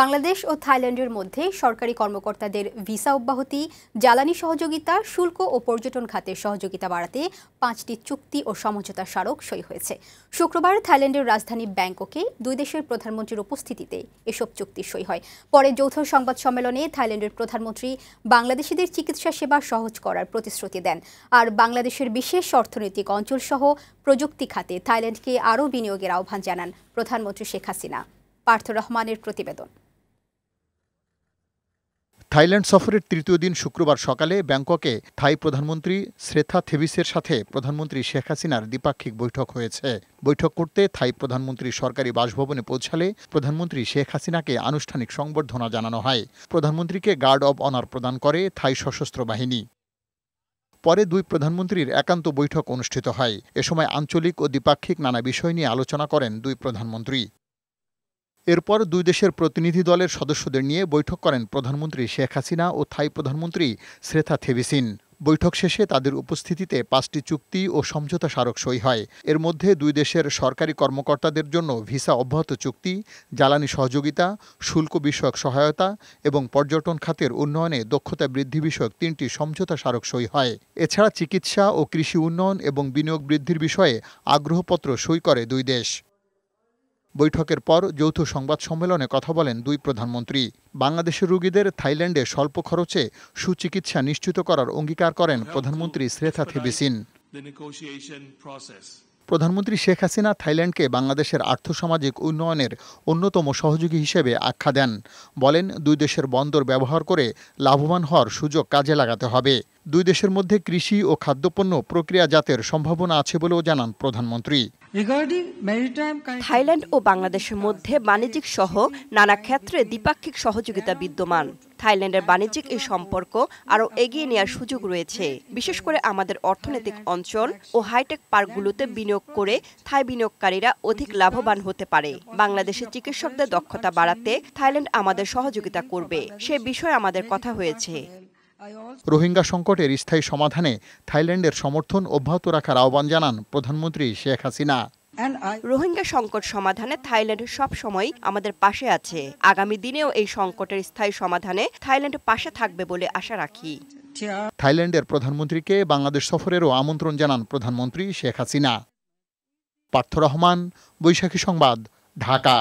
বাংলাদেশ ও থাইল্যান্ডের মধ্যে সরকারি কর্মকর্তাদের ভিসা অব্যাহতি জ্বালানি সহযোগিতা শুল্ক ও পর্যটন খাতের সহযোগিতা বাড়াতে পাঁচটি চুক্তি ও সমঝোতা স্মারক সই হয়েছে শুক্রবার থাইল্যান্ডের রাজধানী ব্যাংককে দুই দেশের প্রধানমন্ত্রীর উপস্থিতিতে এসব চুক্তি সই হয় পরে যৌথ সংবাদ সম্মেলনে থাইল্যান্ডের প্রধানমন্ত্রী বাংলাদেশিদের চিকিৎসা সেবা সহজ করার প্রতিশ্রুতি দেন আর বাংলাদেশের বিশেষ অর্থনৈতিক অঞ্চলসহ প্রযুক্তি খাতে থাইল্যান্ডকে আরও বিনিয়োগের আহ্বান জানান প্রধানমন্ত্রী শেখ হাসিনা পার্থ রহমানের প্রতিবেদন থাইল্যান্ড সফরের তৃতীয় দিন শুক্রবার সকালে ব্যাংককে থাই প্রধানমন্ত্রী শ্রেথা থেভিসের সাথে প্রধানমন্ত্রী শেখ হাসিনার দ্বিপাক্ষিক বৈঠক হয়েছে বৈঠক করতে থাই প্রধানমন্ত্রী সরকারি বাসভবনে পৌঁছালে প্রধানমন্ত্রী শেখ হাসিনাকে আনুষ্ঠানিক সংবর্ধনা জানানো হয় প্রধানমন্ত্রীকে গার্ড অব অনার প্রদান করে থাই সশস্ত্র বাহিনী পরে দুই প্রধানমন্ত্রীর একান্ত বৈঠক অনুষ্ঠিত হয় এ সময় আঞ্চলিক ও দ্বিপাক্ষিক নানা বিষয় নিয়ে আলোচনা করেন দুই প্রধানমন্ত্রী এরপর দুই দেশের প্রতিনিধি দলের সদস্যদের নিয়ে বৈঠক করেন প্রধানমন্ত্রী শেখ হাসিনা ও থাই প্রধানমন্ত্রী শ্রেথা থেভিসিন বৈঠক শেষে তাদের উপস্থিতিতে পাঁচটি চুক্তি ও সমঝোতা স্মারক সই হয় এর মধ্যে দুই দেশের সরকারি কর্মকর্তাদের জন্য ভিসা অব্যাহত চুক্তি জ্বালানি সহযোগিতা শুল্ক বিষয়ক সহায়তা এবং পর্যটন খাতের উন্নয়নে দক্ষতা বৃদ্ধি বিষয়ক তিনটি সমঝোতা স্মারক সই হয় এছাড়া চিকিৎসা ও কৃষি উন্নয়ন এবং বিনিয়োগ বৃদ্ধির বিষয়ে আগ্রহপত্র সই করে দুই দেশ বৈঠকের পর যৌথ সংবাদ সম্মেলনে কথা বলেন দুই প্রধানমন্ত্রী বাংলাদেশের রোগীদের থাইল্যান্ডে স্বল্প খরচে সুচিকিৎসা নিশ্চিত করার অঙ্গীকার করেন প্রধানমন্ত্রী শ্রেথা থেবিসিন প্রধানমন্ত্রী শেখ হাসিনা থাইল্যান্ডকে বাংলাদেশের আর্থসামাজিক উন্নয়নের অন্যতম সহযোগী হিসেবে আখ্যা দেন বলেন দুই দেশের বন্দর ব্যবহার করে লাভবান হওয়ার সুযোগ কাজে লাগাতে হবে দুই দেশের মধ্যে কৃষি ও খাদ্যপণ্য প্রক্রিয়াজাতের সম্ভাবনা আছে বলেও জানান প্রধানমন্ত্রী থাইল্যান্ড ও বাংলাদেশের মধ্যে বাণিজ্যিক সহ নানা ক্ষেত্রে দ্বিপাক্ষিক সহযোগিতা বিদ্যমান থাইল্যান্ডের বাণিজ্যিক এই সম্পর্ক আরও এগিয়ে নেওয়ার সুযোগ রয়েছে বিশেষ করে আমাদের অর্থনৈতিক অঞ্চল ও হাইটেক পার্কগুলোতে বিনিয়োগ করে থাই বিনিয়োগকারীরা অধিক লাভবান হতে পারে বাংলাদেশের চিকিৎসকদের দক্ষতা বাড়াতে থাইল্যান্ড আমাদের সহযোগিতা করবে সে বিষয়ে আমাদের কথা হয়েছে রোহিঙ্গা সংকটের স্থায়ী সমাধানে থাইল্যান্ডের সমর্থন অব্যাহত রাখার আহ্বান জানান প্রধানমন্ত্রী শেখ হাসিনা রোহিঙ্গা সংকট সমাধানে থাইল্যান্ড সব সময় আমাদের পাশে আছে আগামী দিনেও এই সংকটের স্থায়ী সমাধানে থাইল্যান্ড পাশে থাকবে বলে আশা রাখি থাইল্যান্ডের প্রধানমন্ত্রীকে বাংলাদেশ সফরেরও আমন্ত্রণ জানান প্রধানমন্ত্রী শেখ হাসিনা পার্থ রহমান বৈশাখী সংবাদ ঢাকা